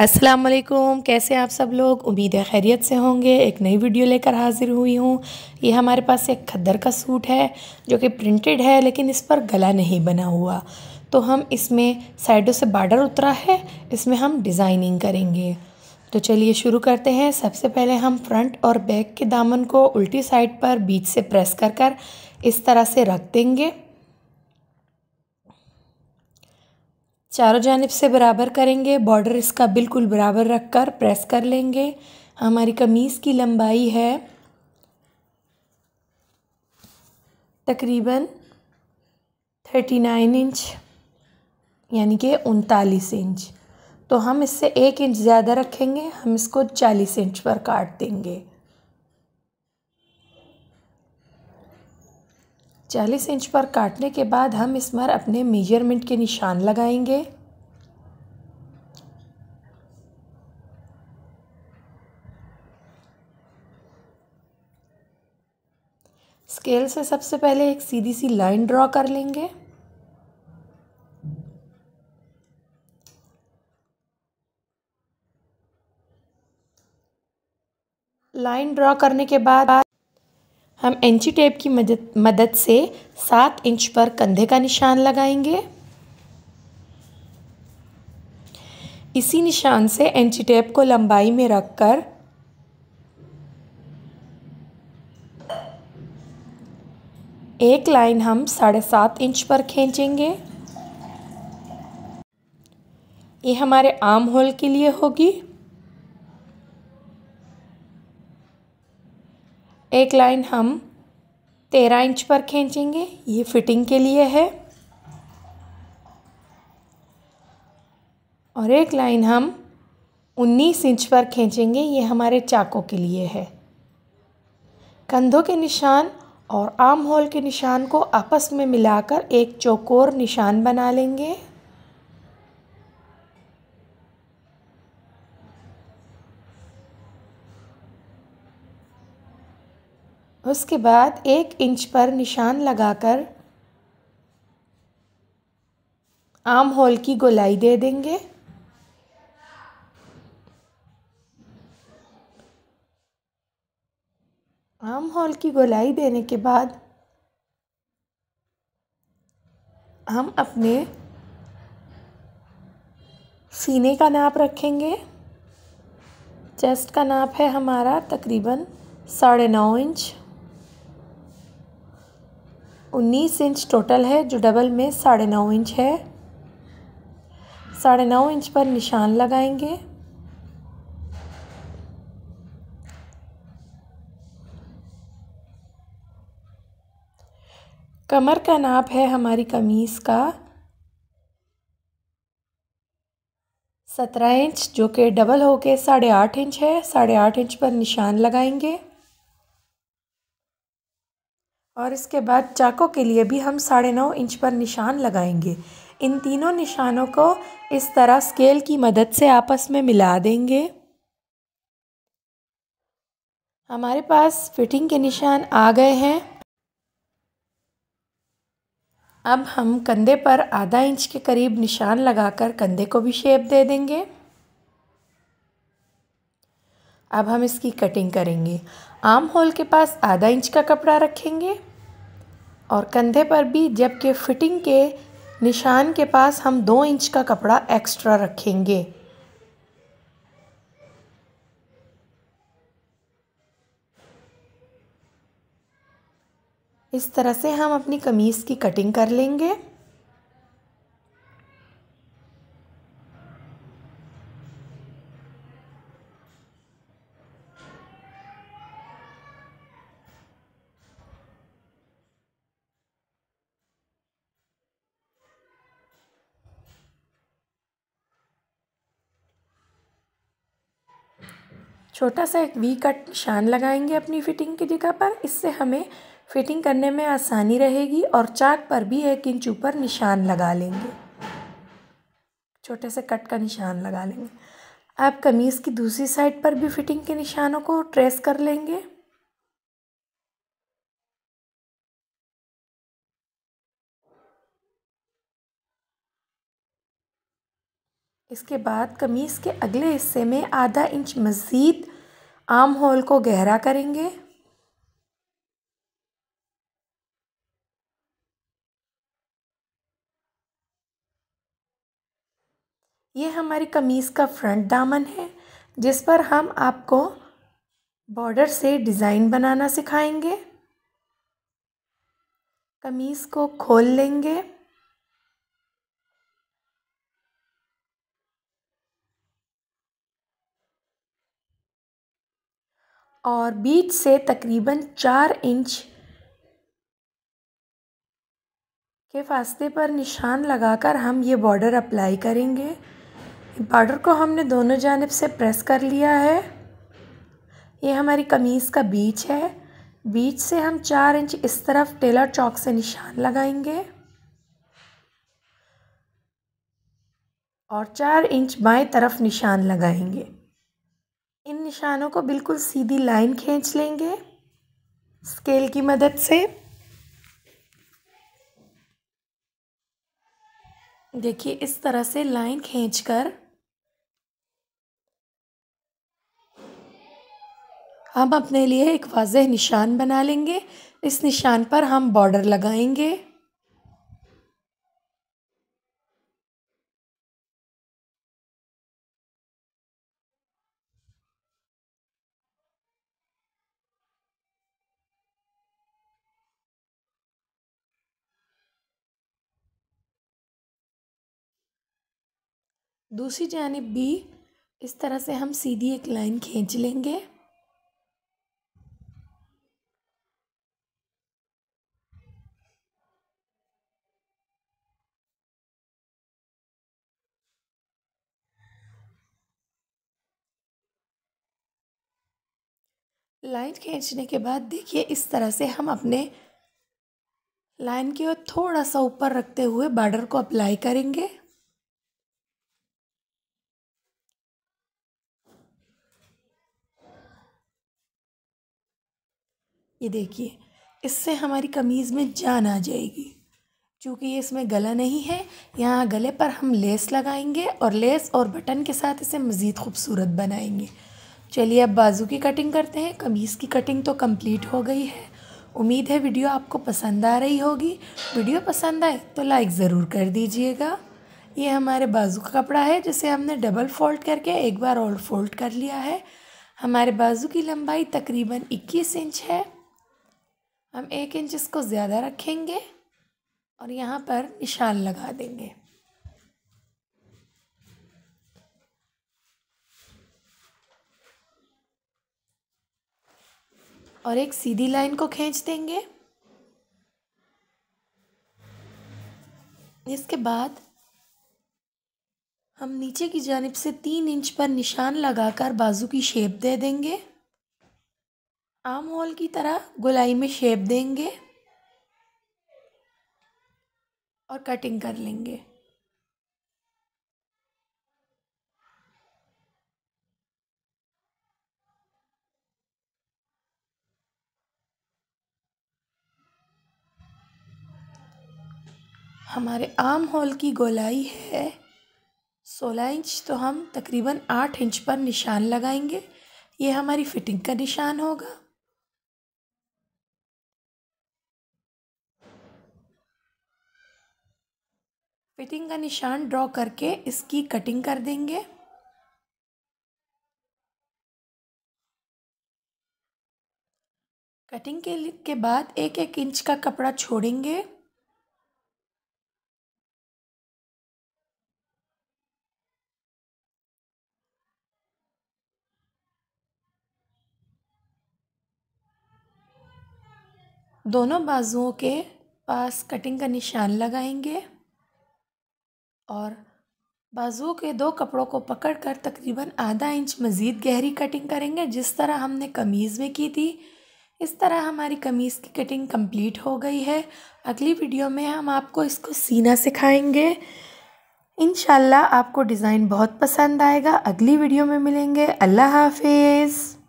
अस्सलाम वालेकुम कैसे आप सब लोग उम्मीद है खैरियत से होंगे एक नई वीडियो लेकर हाज़िर हुई हूँ ये हमारे पास एक खद्दर का सूट है जो कि प्रिंटेड है लेकिन इस पर गला नहीं बना हुआ तो हम इसमें साइडों से बॉर्डर उतरा है इसमें हम डिज़ाइनिंग करेंगे तो चलिए शुरू करते हैं सबसे पहले हम फ्रंट और बैक के दामन को उल्टी साइड पर बीच से प्रेस कर कर इस तरह से रख देंगे चारों जानब से बराबर करेंगे बॉर्डर इसका बिल्कुल बराबर रखकर प्रेस कर लेंगे हमारी कमीज़ की लंबाई है तकरीबन थर्टी नाइन इंच यानी कि उनतालीस इंच तो हम इससे एक इंच ज़्यादा रखेंगे हम इसको चालीस इंच पर काट देंगे चालीस इंच पर काटने के बाद हम इस पर अपने मेजरमेंट के निशान लगाएंगे स्केल से सबसे पहले एक सीधी सी लाइन ड्रॉ कर लेंगे लाइन ड्रॉ करने के बाद हम एंची टेप की मदद मदद से सात इंच पर कंधे का निशान लगाएंगे इसी निशान से एंची टेप को लंबाई में रखकर एक लाइन हम साढ़े सात इंच पर खींचेंगे ये हमारे आर्म होल के लिए होगी एक लाइन हम तेरह इंच पर खींचेंगे ये फिटिंग के लिए है और एक लाइन हम उन्नीस इंच पर खींचेंगे ये हमारे चाकों के लिए है कंधों के निशान और आम होल के निशान को आपस में मिलाकर एक चौकोर निशान बना लेंगे उसके बाद एक इंच पर निशान लगाकर आम होल की गोलाई दे देंगे आम होल की गोलाई देने के बाद हम अपने सीने का नाप रखेंगे चेस्ट का नाप है हमारा तकरीबन साढ़े नौ इंच उन्नीस इंच टोटल है जो डबल में साढ़े नौ इंच है साढ़े नौ इंच पर निशान लगाएंगे कमर का नाप है हमारी कमीज़ का सत्रह इंच जो कि डबल होके साढ़े आठ इंच है साढ़े आठ इंच पर निशान लगाएंगे और इसके बाद चाकू के लिए भी हम साढ़े नौ इंच पर निशान लगाएंगे इन तीनों निशानों को इस तरह स्केल की मदद से आपस में मिला देंगे हमारे पास फिटिंग के निशान आ गए हैं अब हम कंधे पर आधा इंच के करीब निशान लगाकर कंधे को भी शेप दे देंगे अब हम इसकी कटिंग करेंगे आम होल के पास आधा इंच का कपड़ा रखेंगे और कंधे पर भी जबकि फ़िटिंग के निशान के पास हम दो इंच का कपड़ा एक्स्ट्रा रखेंगे इस तरह से हम अपनी कमीज़ की कटिंग कर लेंगे छोटा सा एक वी कट निशान लगाएंगे अपनी फिटिंग की जगह पर इससे हमें फिटिंग करने में आसानी रहेगी और चाक पर भी एक इंच ऊपर निशान लगा लेंगे छोटे से कट का निशान लगा लेंगे आप कमीज़ की दूसरी साइड पर भी फिटिंग के निशानों को ट्रेस कर लेंगे इसके बाद कमीज़ के अगले हिस्से में आधा इंच मज़ीद आर्म होल को गहरा करेंगे ये हमारी कमीज़ का फ्रंट दामन है जिस पर हम आपको बॉर्डर से डिज़ाइन बनाना सिखाएंगे कमीज़ को खोल लेंगे और बीच से तकरीबन चार इंच के फासले पर निशान लगाकर हम ये बॉर्डर अप्लाई करेंगे बॉर्डर को हमने दोनों जानब से प्रेस कर लिया है ये हमारी कमीज़ का बीच है बीच से हम चार इंच इस तरफ टेलर चौक से निशान लगाएंगे और चार इंच बाएं तरफ निशान लगाएंगे निशानों को बिल्कुल सीधी लाइन खींच लेंगे स्केल की मदद से देखिए इस तरह से लाइन खींचकर हम अपने लिए एक वाजह निशान बना लेंगे इस निशान पर हम बॉर्डर लगाएंगे दूसरी जानब भी इस तरह से हम सीधी एक लाइन खींच लेंगे लाइन खींचने के बाद देखिए इस तरह से हम अपने लाइन के थोड़ा सा ऊपर रखते हुए बॉर्डर को अप्लाई करेंगे ये देखिए इससे हमारी कमीज़ में जान आ जाएगी चूँकि इसमें गला नहीं है यहाँ गले पर हम लेस लगाएंगे और लेस और बटन के साथ इसे मज़ीद खूबसूरत बनाएंगे चलिए अब बाजू की कटिंग करते हैं कमीज़ की कटिंग तो कंप्लीट हो गई है उम्मीद है वीडियो आपको पसंद आ रही होगी वीडियो पसंद आए तो लाइक ज़रूर कर दीजिएगा ये हमारे बाजू का कपड़ा है जिसे हमने डबल फोल्ड करके एक बार और फोल्ड कर लिया है हमारे बाजू की लंबाई तकरीबन इक्कीस इंच है हम एक इंच इसको ज़्यादा रखेंगे और यहाँ पर निशान लगा देंगे और एक सीधी लाइन को खींच देंगे इसके बाद हम नीचे की जानब से तीन इंच पर निशान लगाकर बाजू की शेप दे देंगे आम होल की तरह गोलाई में शेप देंगे और कटिंग कर लेंगे हमारे आम होल की गोलाई है सोलह इंच तो हम तकरीबन आठ इंच पर निशान लगाएंगे ये हमारी फिटिंग का निशान होगा फिटिंग का निशान ड्रॉ करके इसकी कटिंग कर देंगे कटिंग के के बाद एक एक इंच का कपड़ा छोड़ेंगे दोनों बाजुओं के पास कटिंग का निशान लगाएंगे और बाजू के दो कपड़ों को पकड़कर तकरीबन आधा इंच मज़ीद गहरी कटिंग करेंगे जिस तरह हमने कमीज़ में की थी इस तरह हमारी कमीज़ की कटिंग कंप्लीट हो गई है अगली वीडियो में हम आपको इसको सीना सिखाएंगे इन आपको डिज़ाइन बहुत पसंद आएगा अगली वीडियो में मिलेंगे अल्लाह हाफिज़